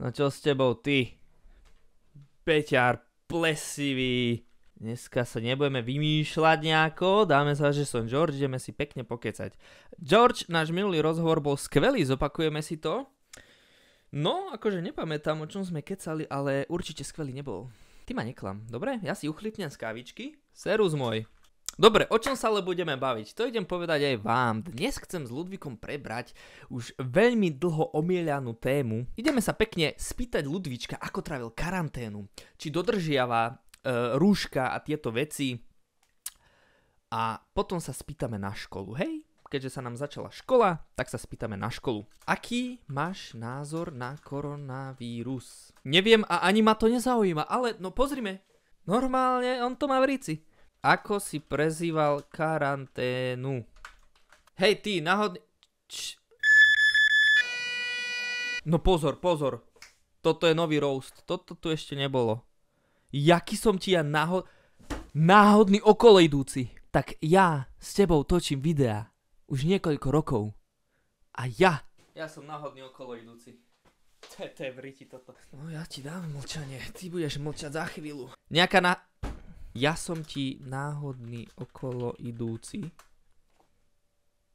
No čo s tebou ty? Peťar, plesivý. Dneska sa nebudeme vymýšľať nejako, dáme sa, že som George, ideme si pekne pokecať. George, náš minulý rozhovor bol skvelý, zopakujeme si to. No, akože nepamätám, o čom sme kecali, ale určite skvelý nebol. Ty ma neklam, dobre? Ja si uchlipnem z kávičky. Serus môj. Dobre, o čom sa ale budeme baviť? To idem povedať aj vám. Dnes chcem s Ludvíkom prebrať už veľmi dlho omielianú tému. Ideme sa pekne spýtať Ludvíčka, ako trávil karanténu, či dodržiava e, rúška a tieto veci. A potom sa spýtame na školu, hej? Keďže sa nám začala škola, tak sa spýtame na školu. Aký máš názor na koronavírus? Neviem a ani ma to nezaujíma, ale no pozrime. Normálne on to má v ríci. Ako si prezýval karanténu? Hej ty, náhodne... No pozor, pozor. Toto je nový roast. Toto tu ešte nebolo. Jaký som ti ja náhod... Náhodný okolejdúci. Tak ja s tebou točím videá. Už niekoľko rokov. A ja... Ja som náhodný okolejdúci. To je vriti toto. No ja ti dám mlčanie. Ty budeš mlčať za chvíľu. Nejaká na... Ja som ti náhodný okolo idúci.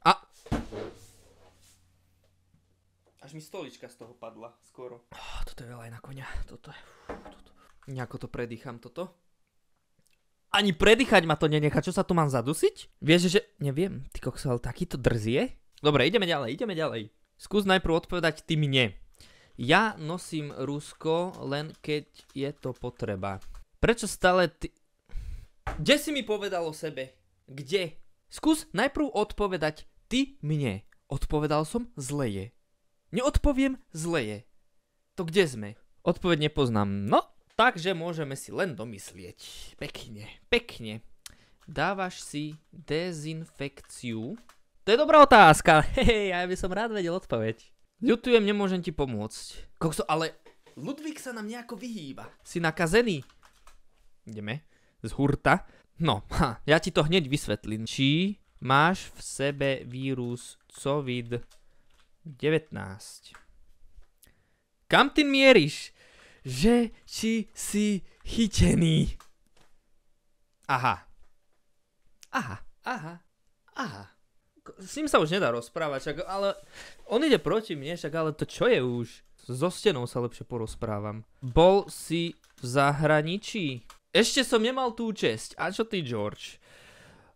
A! Až mi stolička z toho padla skoro. Oh, toto je veľa aj na konia. Toto je... Toto. Nejako to predýcham toto. Ani predýchať ma to nenechá, Čo sa tu mám zadusiť? Vieš, že... Neviem, ty kokso, ale takýto drzie? Dobre, ideme ďalej, ideme ďalej. Skús najprv odpovedať ty mne. Ja nosím Rusko len keď je to potreba. Prečo stále ty... Kde si mi povedal o sebe? Kde? Skús najprv odpovedať ty mne. Odpovedal som zleje. Neodpoviem je. To kde sme? Odpoveď nepoznám. No, takže môžeme si len domyslieť. Pekne, pekne. Dávaš si dezinfekciu? To je dobrá otázka. Hej, ja by som rád vedel odpoveď. Ľutujem, nemôžem ti pomôcť. Kokso, ale Ludvík sa nám nejako vyhýba. Si nakazený. Ideme z hurta. No, ha, ja ti to hneď vysvetlím. Či máš v sebe vírus COVID-19? Kam ty mieríš? Že či si chytený? Aha. Aha, aha, aha. S ním sa už nedá rozprávať, čak, ale on ide proti mne, však ale to čo je už? So stenou sa lepšie porozprávam. Bol si v zahraničí? Ešte som nemal tú česť. A čo ty, George?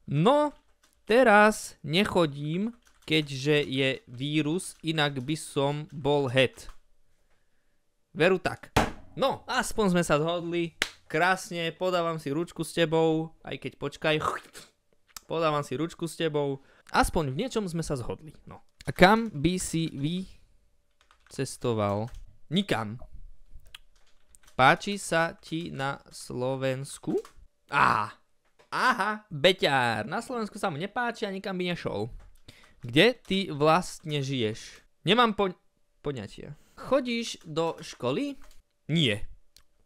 No, teraz nechodím, keďže je vírus, inak by som bol het. Veru tak. No, aspoň sme sa zhodli. Krásne, podávam si ručku s tebou, aj keď počkaj. Podávam si ručku s tebou. Aspoň v niečom sme sa zhodli. No. A kam by si vy cestoval? Nikam. Páči sa ti na Slovensku? Á, aha, beťár. Na Slovensku sa mu nepáči a nikam by nešol. Kde ty vlastne žiješ? Nemám po... poňatia. Chodíš do školy? Nie.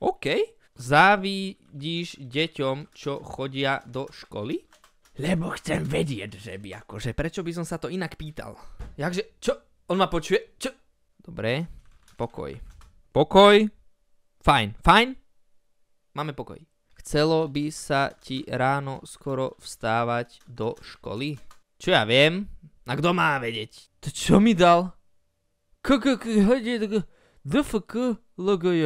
OK. Závidíš deťom, čo chodia do školy? Lebo chcem vedieť, že by akože, prečo by som sa to inak pýtal? Jakže, čo? On ma počuje? Čo? Dobre, pokoj. Pokoj, Fajn, fajn. Máme pokoj. Chcelo by sa ti ráno skoro vstávať do školy? Čo ja viem? A kto má vedieť? To čo mi dal? DFK LGJ.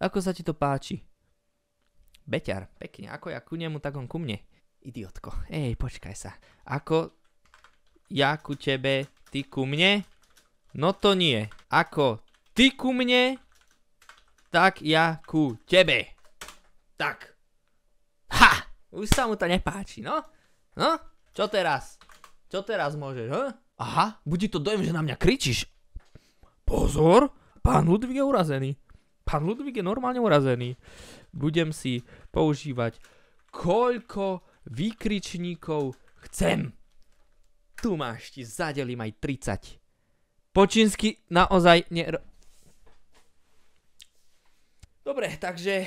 Ako sa ti to páči? Beťar, pekne. Ako ja ku nemu, tak on ku mne. Idiotko. Ej, počkaj sa. Ako ja ku tebe, ty ku mne? No to nie. Ako ty ku mne, tak ja ku tebe. Tak. Ha! Už sa mu to nepáči, no? No? Čo teraz? Čo teraz môžeš, he? Hm? Aha, budí to dojem, že na mňa kričíš. Pozor, pán Ludvík je urazený. Pán Ludvík je normálne urazený. Budem si používať koľko výkričníkov chcem. Tu máš, ti zadelím aj 30. Počinsky naozaj ner Dobre, takže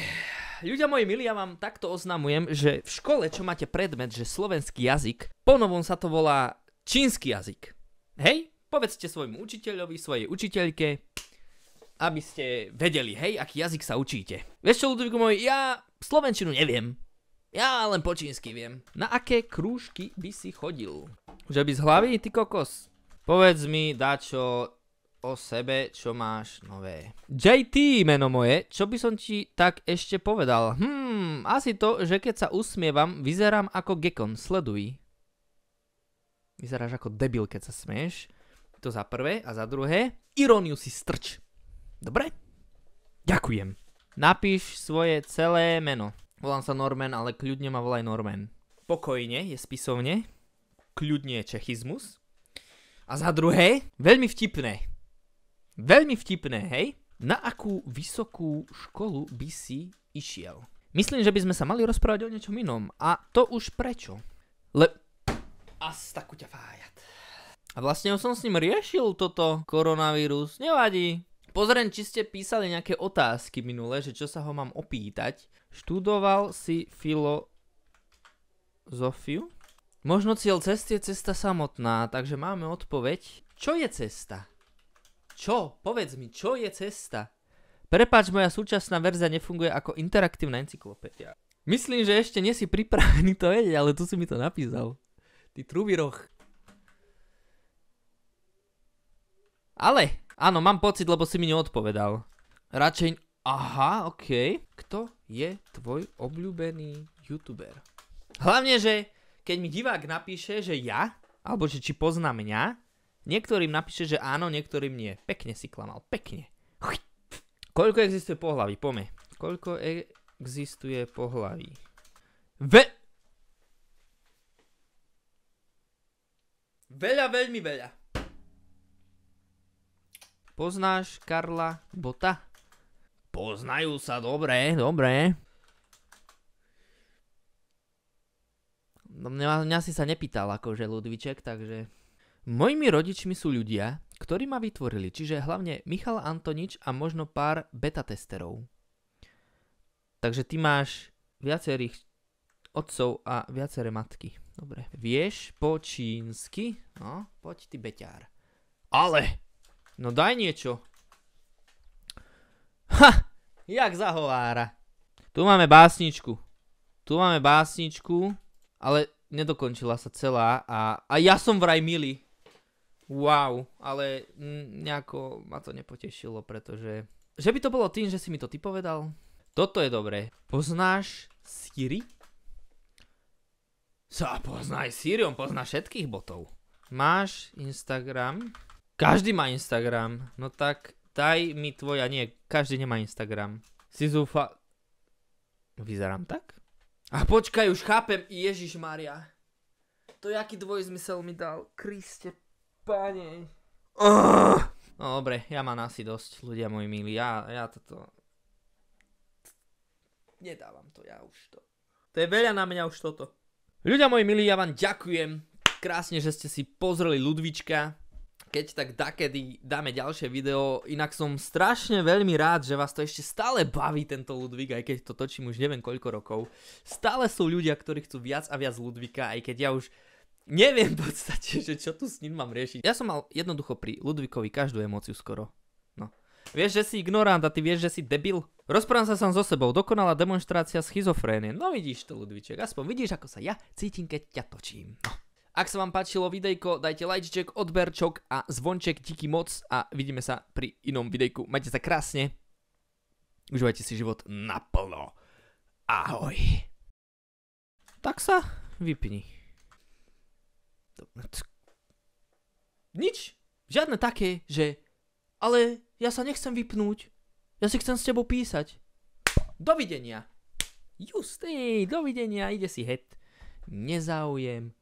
ľudia moji milí, ja vám takto oznamujem, že v škole, čo máte predmet, že slovenský jazyk, ponovom sa to volá čínsky jazyk. Hej? Povedzte svojmu učiteľovi, svojej učiteľke, aby ste vedeli, hej, aký jazyk sa učíte. Vieš čo, Ludvíku môj, ja slovenčinu neviem. Ja len po čínsky viem. Na aké krúžky by si chodil? Že by z hlavy, ty kokos? Povedz mi, Dačo, o sebe, čo máš nové. JT, meno moje, čo by som ti tak ešte povedal? Hmm, asi to, že keď sa usmievam, vyzerám ako gekon, sleduj. Vyzeráš ako debil, keď sa smieš. To za prvé. A za druhé, iróniu si strč. Dobre? Ďakujem. Napíš svoje celé meno. Volám sa Norman, ale kľudne ma volaj Norman. Pokojne je spisovne. Kľudne je čechizmus. A za druhé, veľmi vtipné. Veľmi vtipné, hej? Na akú vysokú školu by si išiel? Myslím, že by sme sa mali rozprávať o niečom inom. A to už prečo? Le... As takú ťa fájat. A vlastne som s ním riešil toto koronavírus. Nevadí. Pozriem, či ste písali nejaké otázky minule, že čo sa ho mám opýtať. Študoval si filozofiu? Možno cieľ cesty je cesta samotná, takže máme odpoveď. Čo je cesta? Čo? Povedz mi, čo je cesta? Prepač, moja súčasná verzia nefunguje ako interaktívna encyklopédia. Myslím, že ešte nie si pripravený to vedieť, ale tu si mi to napísal. Ty trubiroch. Ale, áno, mám pocit, lebo si mi neodpovedal. Radšej... Aha, okej. Okay. Kto je tvoj obľúbený youtuber? Hlavne, že keď mi divák napíše, že ja, alebo že či pozná mňa, Niektorým napíše, že áno, niektorým nie. Pekne si klamal, pekne. Koľko existuje pohlaví? Pome. Koľko e- existuje pohlaví? Ve... Veľa, veľmi veľa. Poznáš Karla Bota? Poznajú sa dobre, dobre. No mňa, mňa si sa nepýtal akože Ludviček, takže... Mojimi rodičmi sú ľudia, ktorí ma vytvorili, čiže hlavne Michal Antonič a možno pár beta testerov. Takže ty máš viacerých otcov a viaceré matky. Dobre. Vieš po čínsky? No, poď ty beťár. Ale! No daj niečo. Ha! Jak zahovára. Tu máme básničku. Tu máme básničku, ale nedokončila sa celá a, a ja som vraj milý wow, ale nejako ma to nepotešilo, pretože... Že by to bolo tým, že si mi to ty povedal? Toto je dobré. Poznáš Siri? Sa poznaj Siri, on pozná všetkých botov. Máš Instagram? Každý má Instagram. No tak daj mi tvoj, a nie, každý nemá Instagram. Si zúfa... Vyzerám tak? A počkaj, už chápem, Ježiš Maria. To jaký dvojzmysel mi dal, Kriste páne. No dobre, ja mám asi dosť, ľudia moji milí. Ja, ja toto... Nedávam to, ja už to. To je veľa na mňa už toto. Ľudia moji milí, ja vám ďakujem. Krásne, že ste si pozreli Ludvička. Keď tak dakedy dáme ďalšie video, inak som strašne veľmi rád, že vás to ešte stále baví tento Ludvík, aj keď to točím už neviem koľko rokov. Stále sú ľudia, ktorí chcú viac a viac Ludvika, aj keď ja už neviem v podstate, že čo tu s ním mám riešiť. Ja som mal jednoducho pri Ludvíkovi každú emóciu skoro. No. Vieš, že si ignorant a ty vieš, že si debil. Rozprávam sa sám so sebou, dokonalá demonstrácia schizofrénie. No vidíš to, Ludviček, aspoň vidíš, ako sa ja cítim, keď ťa točím. No. Ak sa vám páčilo videjko, dajte lajčiček, odberčok a zvonček, díky moc a vidíme sa pri inom videjku. Majte sa krásne, užívajte si život naplno. Ahoj. Tak sa vypni. Nič. Žiadne také, že ale ja sa nechcem vypnúť. Ja si chcem s tebou písať. Dovidenia. Justý, dovidenia, ide si het. Nezáujem.